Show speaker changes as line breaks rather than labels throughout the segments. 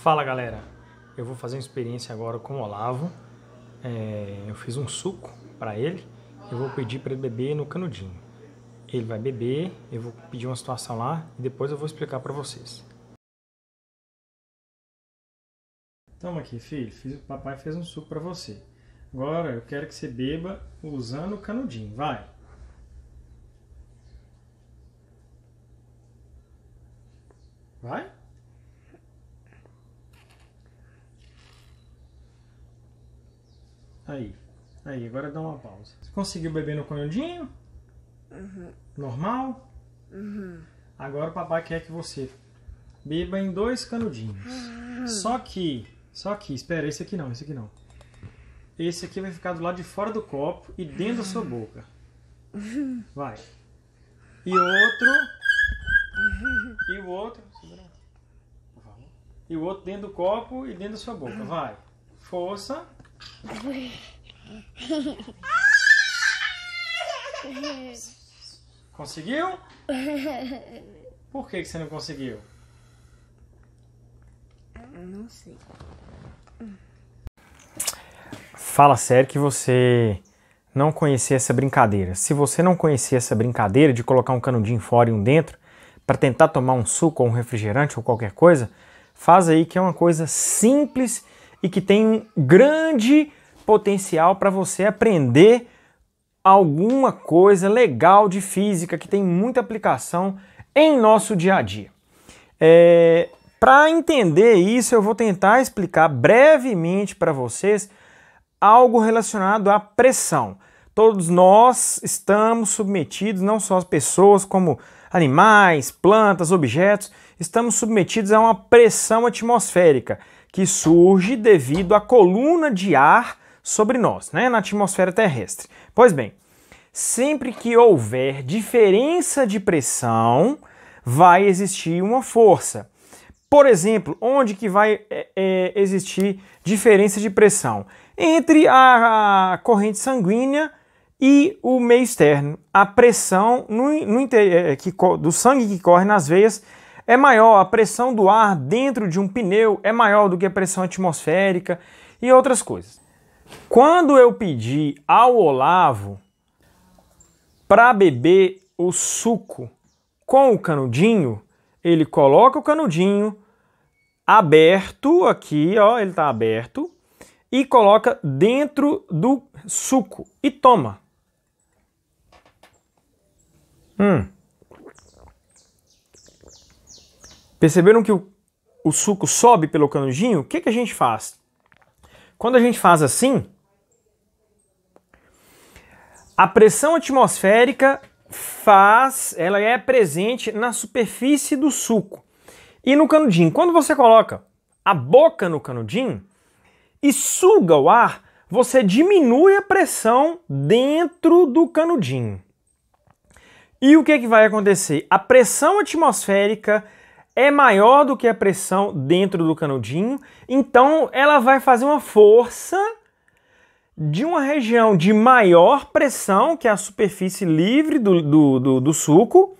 Fala galera, eu vou fazer uma experiência agora com o Olavo. É, eu fiz um suco para ele, eu vou pedir para ele beber no canudinho. Ele vai beber, eu vou pedir uma situação lá e depois eu vou explicar para vocês. Toma aqui, filho, fiz, o papai fez um suco para você. Agora eu quero que você beba usando o canudinho, vai! Vai? Aí. Aí, agora dá uma pausa. Você conseguiu beber no canudinho? Uhum. Normal? Uhum. Agora o papai quer que você beba em dois canudinhos. Uhum. Só que, só que, espera, esse aqui não, esse aqui não. Esse aqui vai ficar do lado de fora do copo e dentro da sua boca. Uhum. Vai. E outro. Uhum. E o outro. E o outro dentro do copo e dentro da sua boca. Vai. Força. Conseguiu? Por que, que você não conseguiu? Não sei. Fala sério que você não conhecia essa brincadeira. Se você não conhecia essa brincadeira de colocar um canudinho fora e um dentro para tentar tomar um suco ou um refrigerante ou qualquer coisa, faz aí que é uma coisa simples e que tem um grande potencial para você aprender alguma coisa legal de física que tem muita aplicação em nosso dia a dia. É, para entender isso, eu vou tentar explicar brevemente para vocês algo relacionado à pressão. Todos nós estamos submetidos, não só as pessoas, como animais, plantas, objetos, estamos submetidos a uma pressão atmosférica que surge devido à coluna de ar sobre nós, né, na atmosfera terrestre. Pois bem, sempre que houver diferença de pressão, vai existir uma força. Por exemplo, onde que vai é, é, existir diferença de pressão? Entre a, a, corrente sanguínea e o meio externo. A pressão no, no, é, que, do sangue que corre nas veias é maior, a pressão do ar dentro de um pneu é maior do que a pressão atmosférica e outras coisas. Quando eu pedi ao Olavo para beber o suco com o canudinho, ele coloca o canudinho aberto aqui, ó, ele tá aberto e coloca dentro do suco e toma. Hum. Perceberam que o, o suco sobe pelo canudinho? O que, que a gente faz? Quando a gente faz assim, a pressão atmosférica faz, ela é presente na superfície do suco e no canudinho. Quando você coloca a boca no canudinho e suga o ar, você diminui a pressão dentro do canudinho. E o que, que vai acontecer? A pressão atmosférica é maior do que a pressão dentro do canudinho, então ela vai fazer uma força de uma região de maior pressão, que é a superfície livre do, do, do, do suco,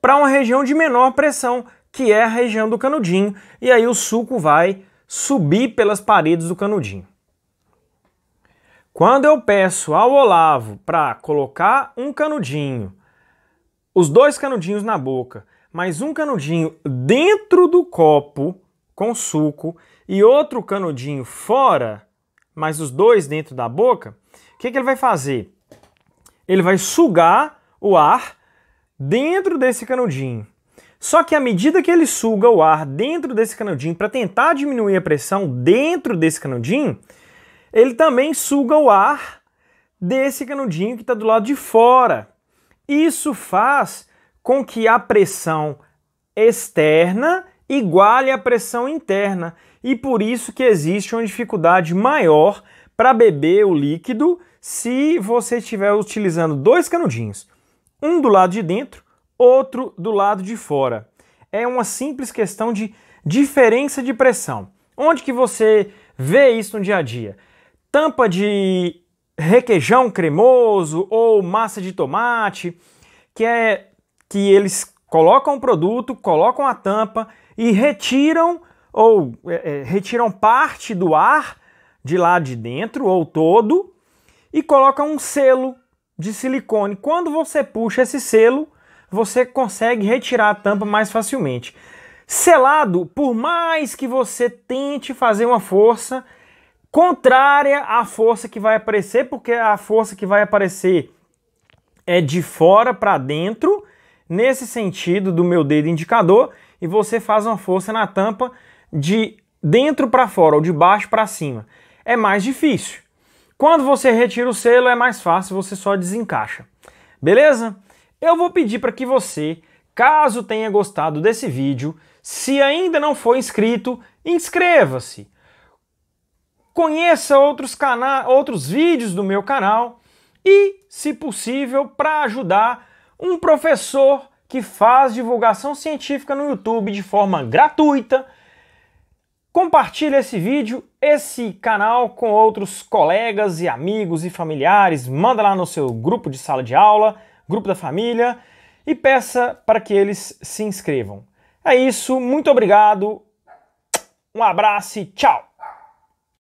para uma região de menor pressão, que é a região do canudinho. E aí o suco vai subir pelas paredes do canudinho. Quando eu peço ao Olavo para colocar um canudinho, os dois canudinhos na boca, mas um canudinho dentro do copo com suco e outro canudinho fora, mas os dois dentro da boca, o que, que, ele vai fazer? Ele vai sugar o ar dentro desse canudinho. Só que à medida que ele suga o ar dentro desse canudinho para tentar diminuir a pressão dentro desse canudinho, ele também suga o ar desse canudinho que está do lado de fora. Isso faz com que a pressão externa iguale a pressão interna. E por isso que existe uma dificuldade maior para beber o líquido se você estiver utilizando dois canudinhos, um do lado de dentro, outro do lado de fora. É uma simples questão de diferença de pressão. Onde que você vê isso no dia a dia? Tampa de requeijão cremoso ou massa de tomate, que é que eles colocam o produto, colocam a tampa e retiram ou é, é retiram parte do ar de lá de dentro ou todo e colocam um selo de silicone. Quando você puxa esse selo, você consegue retirar a tampa mais facilmente. Selado, por mais que você tente fazer uma força contrária à força que vai aparecer, porque a força que vai aparecer é de fora para dentro, nesse sentido do meu dedo indicador e você faz uma força na tampa de dentro para fora ou de baixo para cima. É mais difícil. Quando você retira o selo é mais fácil, você só desencaixa. Beleza? Eu vou pedir para que você, caso tenha gostado desse vídeo, se ainda não for inscrito, inscreva-se. Conheça outros, cana outros vídeos do meu canal e, se possível, para ajudar um professor que faz divulgação científica no YouTube de forma gratuita. Compartilhe esse vídeo, esse canal com outros colegas e amigos e familiares, manda lá no seu grupo de sala de aula, grupo da família e peça para que eles se inscrevam. É isso, muito obrigado. Um abraço e tchau!